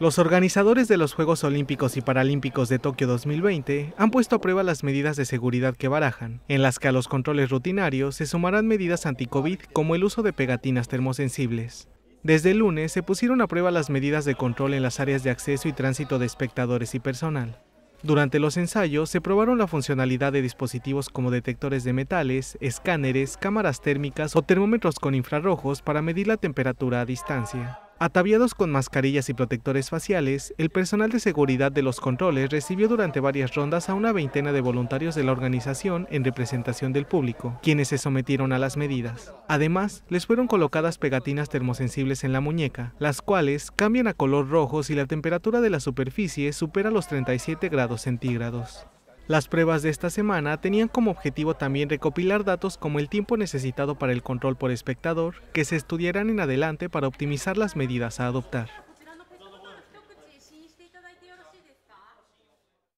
Los organizadores de los Juegos Olímpicos y Paralímpicos de Tokio 2020 han puesto a prueba las medidas de seguridad que barajan, en las que a los controles rutinarios se sumarán medidas anti-COVID como el uso de pegatinas termosensibles. Desde el lunes se pusieron a prueba las medidas de control en las áreas de acceso y tránsito de espectadores y personal. Durante los ensayos se probaron la funcionalidad de dispositivos como detectores de metales, escáneres, cámaras térmicas o termómetros con infrarrojos para medir la temperatura a distancia. Ataviados con mascarillas y protectores faciales, el personal de seguridad de los controles recibió durante varias rondas a una veintena de voluntarios de la organización en representación del público, quienes se sometieron a las medidas. Además, les fueron colocadas pegatinas termosensibles en la muñeca, las cuales cambian a color rojo si la temperatura de la superficie supera los 37 grados centígrados. Las pruebas de esta semana tenían como objetivo también recopilar datos como el tiempo necesitado para el control por espectador, que se estudiarán en adelante para optimizar las medidas a adoptar.